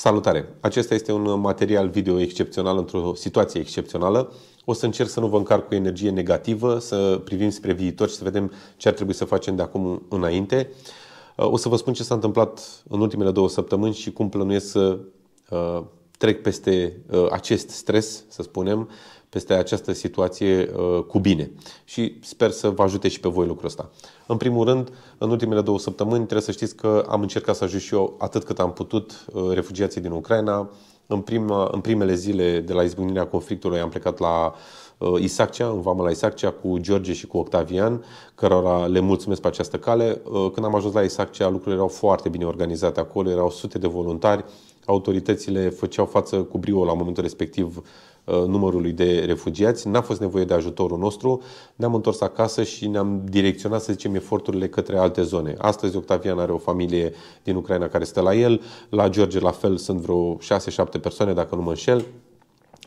Salutare! Acesta este un material video excepțional într-o situație excepțională. O să încerc să nu vă încarc cu energie negativă, să privim spre viitor și să vedem ce ar trebui să facem de acum înainte. O să vă spun ce s-a întâmplat în ultimele două săptămâni și cum plănuiesc să uh, trec peste uh, acest stres, să spunem, peste această situație uh, cu bine. Și sper să vă ajute și pe voi lucrul ăsta. În primul rând, în ultimele două săptămâni, trebuie să știți că am încercat să ajut și eu atât cât am putut uh, refugiații din Ucraina. În, prima, în primele zile de la izbucnirea conflictului am plecat la uh, Isaccea, în vamă la Isaccea, cu George și cu Octavian, cărora le mulțumesc pe această cale. Când am ajuns la Isaccea, lucrurile erau foarte bine organizate acolo, erau sute de voluntari, autoritățile făceau față cu brio la momentul respectiv Uh, numărului de refugiați. N-a fost nevoie de ajutorul nostru. Ne-am întors acasă și ne-am direcționat, să zicem, eforturile către alte zone. Astăzi Octavian are o familie din Ucraina care stă la el. La George, la fel, sunt vreo 6-7 persoane, dacă nu mă înșel.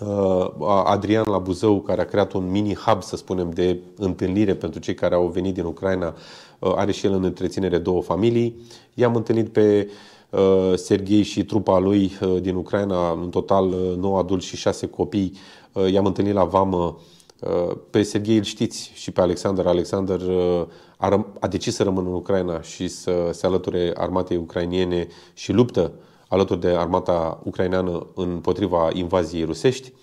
Uh, Adrian la Buzău, care a creat un mini-hub, să spunem, de întâlnire pentru cei care au venit din Ucraina, uh, are și el în întreținere două familii. I-am întâlnit pe uh, Uh, Serghei și trupa lui uh, din Ucraina, în total 9 uh, adulți și 6 copii. I-am întâlnit la vamă. Pe Serghei îl știți și pe Alexander. Alexander a, răm- a decis să rămână în Ucraina și să se alăture armatei ucrainiene și luptă alături de armata ucraineană împotriva invaziei rusești.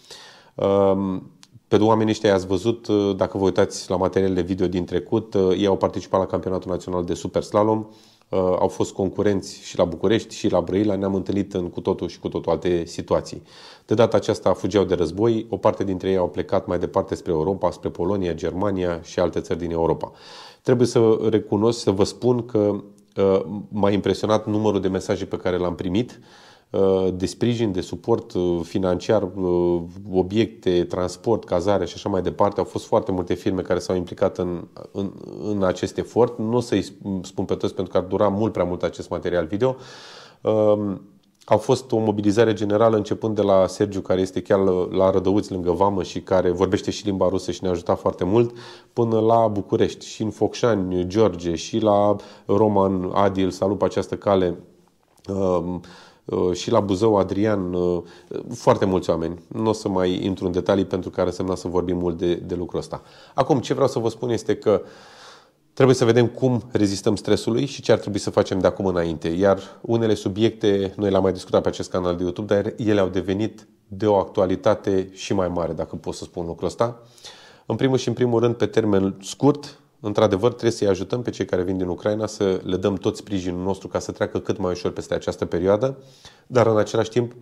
Um, pe oamenii ăștia ați văzut, dacă vă uitați la materialele video din trecut, ei au participat la campionatul național de super slalom, Uh, au fost concurenți și la București și la Brăila, ne-am întâlnit în cu totul și cu totul alte situații. De data aceasta fugeau de război, o parte dintre ei au plecat mai departe spre Europa, spre Polonia, Germania și alte țări din Europa. Trebuie să recunosc, să vă spun că uh, m-a impresionat numărul de mesaje pe care l-am primit Uh, de sprijin, de suport uh, financiar, uh, obiecte, transport, cazare și așa mai departe. Au fost foarte multe firme care s-au implicat în, în, în acest efort. Nu o să-i spun pe toți pentru că ar dura mult prea mult acest material video. Um, a fost o mobilizare generală începând de la Sergiu, care este chiar la Rădăuți, lângă Vamă și care vorbește și limba rusă și ne-a ajutat foarte mult, până la București și în Focșani, George și la Roman Adil, salut pe această cale um, Uh, și la Buzău Adrian, uh, foarte mulți oameni. Nu o să mai intru în detalii pentru că ar însemna să vorbim mult de, de lucrul ăsta. Acum, ce vreau să vă spun este că trebuie să vedem cum rezistăm stresului și ce ar trebui să facem de acum înainte. Iar unele subiecte, noi le-am mai discutat pe acest canal de YouTube, dar ele au devenit de o actualitate și mai mare, dacă pot să spun lucrul ăsta. În primul și în primul rând, pe termen scurt, într-adevăr, trebuie să-i ajutăm pe cei care vin din Ucraina să le dăm tot sprijinul nostru ca să treacă cât mai ușor peste această perioadă, dar în același timp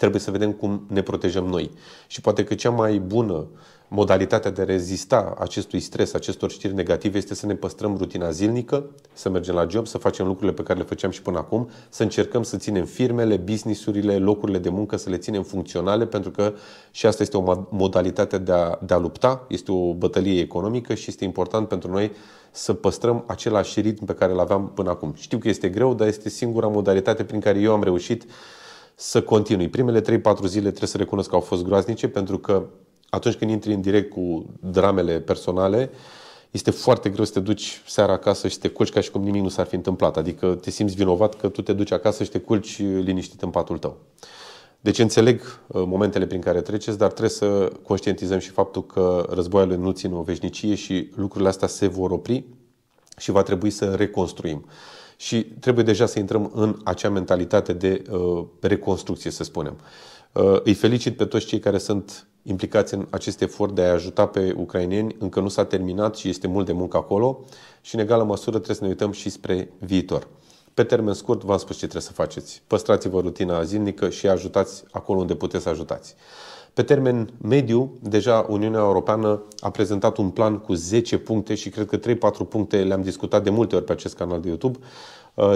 trebuie să vedem cum ne protejăm noi. Și poate că cea mai bună modalitatea de a rezista acestui stres, acestor știri negative, este să ne păstrăm rutina zilnică, să mergem la job, să facem lucrurile pe care le făceam și până acum, să încercăm să ținem firmele, businessurile, locurile de muncă, să le ținem funcționale, pentru că și asta este o modalitate de a, de a lupta, este o bătălie economică și este important pentru noi să păstrăm același ritm pe care îl aveam până acum. Știu că este greu, dar este singura modalitate prin care eu am reușit să continui. Primele 3-4 zile trebuie să recunosc că au fost groaznice, pentru că atunci când intri în direct cu dramele personale, este foarte greu să te duci seara acasă și te culci ca și cum nimic nu s-ar fi întâmplat. Adică te simți vinovat că tu te duci acasă și te culci liniștit în patul tău. Deci înțeleg uh, momentele prin care treceți, dar trebuie să conștientizăm și faptul că războiul nu țin o veșnicie și lucrurile astea se vor opri și va trebui să reconstruim și trebuie deja să intrăm în acea mentalitate de uh, reconstrucție, să spunem. Uh, îi felicit pe toți cei care sunt implicați în acest efort de a ajuta pe ucraineni. Încă nu s-a terminat și este mult de muncă acolo și, în egală măsură, trebuie să ne uităm și spre viitor. Pe termen scurt, v-am spus ce trebuie să faceți. Păstrați-vă rutina zilnică și ajutați acolo unde puteți să ajutați. Pe termen mediu, deja Uniunea Europeană a prezentat un plan cu 10 puncte și cred că 3-4 puncte le-am discutat de multe ori pe acest canal de YouTube,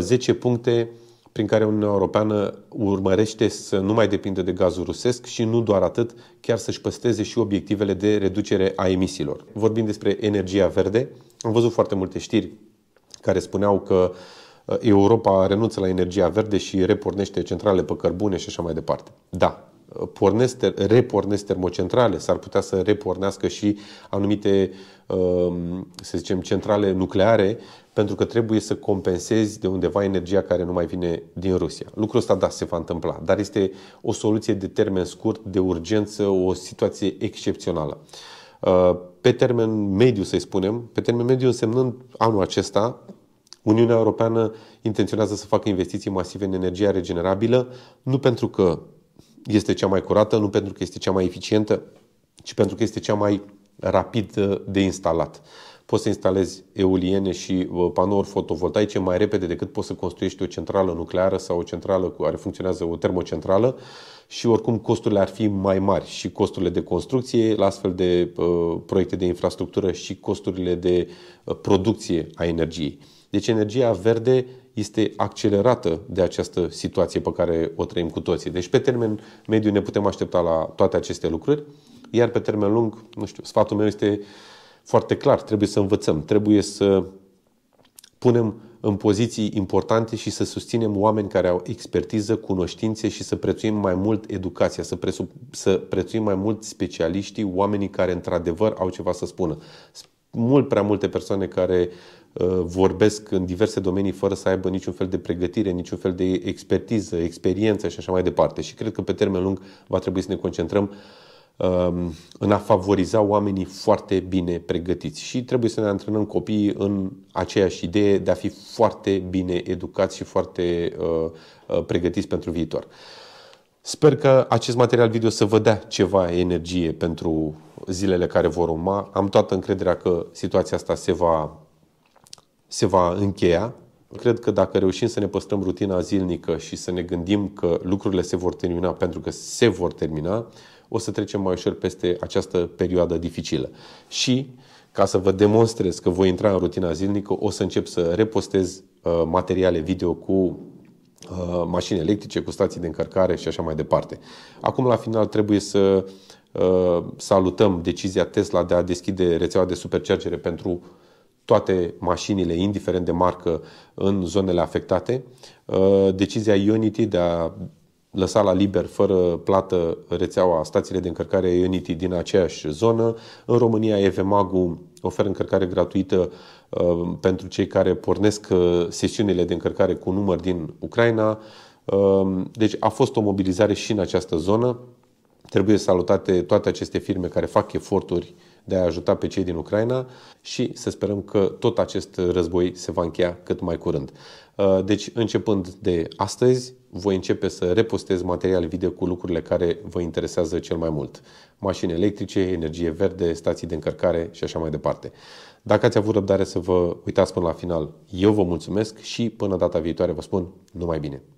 10 uh, puncte prin care Uniunea Europeană urmărește să nu mai depindă de gazul rusesc și nu doar atât, chiar să-și păsteze și obiectivele de reducere a emisiilor. Vorbim despre energia verde. Am văzut foarte multe știri care spuneau că uh, Europa renunță la energia verde și repornește centrale pe cărbune și așa mai departe. Da, uh, pornesc, repornesc termocentrale, s-ar putea să repornească și anumite, să zicem, centrale nucleare pentru că trebuie să compensezi de undeva energia care nu mai vine din Rusia. Lucrul ăsta, da, se va întâmpla, dar este o soluție de termen scurt, de urgență, o situație excepțională. Uh, pe termen mediu, să-i spunem, pe termen mediu însemnând anul acesta, Uniunea Europeană intenționează să facă investiții masive în energia regenerabilă, nu pentru că este cea mai curată, nu pentru că este cea mai eficientă, ci pentru că este cea mai rapid uh, de instalat poți să instalezi eoliene și uh, panouri fotovoltaice mai repede decât poți să construiești o centrală nucleară sau o centrală care funcționează o termocentrală și oricum costurile ar fi mai mari și costurile de construcție la astfel de uh, proiecte de infrastructură și costurile de uh, producție a energiei. Deci energia verde este accelerată de această situație pe care o trăim cu toții. Deci pe termen mediu ne putem aștepta la toate aceste lucruri, iar pe termen lung, nu știu, sfatul meu este uh, foarte clar, trebuie să învățăm, trebuie să punem în poziții importante și să susținem oameni care au expertiză, cunoștințe și să prețuim mai mult educația, să, presup, să prețuim mai mult specialiștii, oamenii care într-adevăr au ceva să spună. Mult prea multe persoane care uh, vorbesc în diverse domenii fără să aibă niciun fel de pregătire, niciun fel de expertiză, experiență și așa mai departe. Și cred că pe termen lung va trebui să ne concentrăm uh, Um, în a favoriza oamenii foarte bine pregătiți și trebuie să ne antrenăm copiii în aceeași idee de a fi foarte bine educați și foarte uh, uh, pregătiți pentru viitor. Sper că acest material video să vă dea ceva energie pentru zilele care vor urma. Am toată încrederea că situația asta se va, se va încheia. Cred că dacă reușim să ne păstrăm rutina zilnică și să ne gândim că lucrurile se vor termina pentru că se vor termina, o să trecem mai ușor peste această perioadă dificilă. Și ca să vă demonstrez că voi intra în rutina zilnică, o să încep să repostez uh, materiale video cu uh, mașini electrice, cu stații de încărcare și așa mai departe. Acum, la final, trebuie să uh, salutăm decizia Tesla de a deschide rețeaua de supercergere pentru toate mașinile, indiferent de marcă, în zonele afectate. Uh, decizia Unity de a lăsa la liber fără plată rețeaua stațiile de încărcare Unity din aceeași zonă. În România, evmag oferă încărcare gratuită uh, pentru cei care pornesc uh, sesiunile de încărcare cu număr din Ucraina. Uh, deci a fost o mobilizare și în această zonă. Trebuie salutate toate aceste firme care fac eforturi de a ajuta pe cei din Ucraina și să sperăm că tot acest război se va încheia cât mai curând. Deci, începând de astăzi, voi începe să repostez materiale video cu lucrurile care vă interesează cel mai mult. Mașini electrice, energie verde, stații de încărcare și așa mai departe. Dacă ați avut răbdare să vă uitați până la final, eu vă mulțumesc și până data viitoare vă spun numai bine!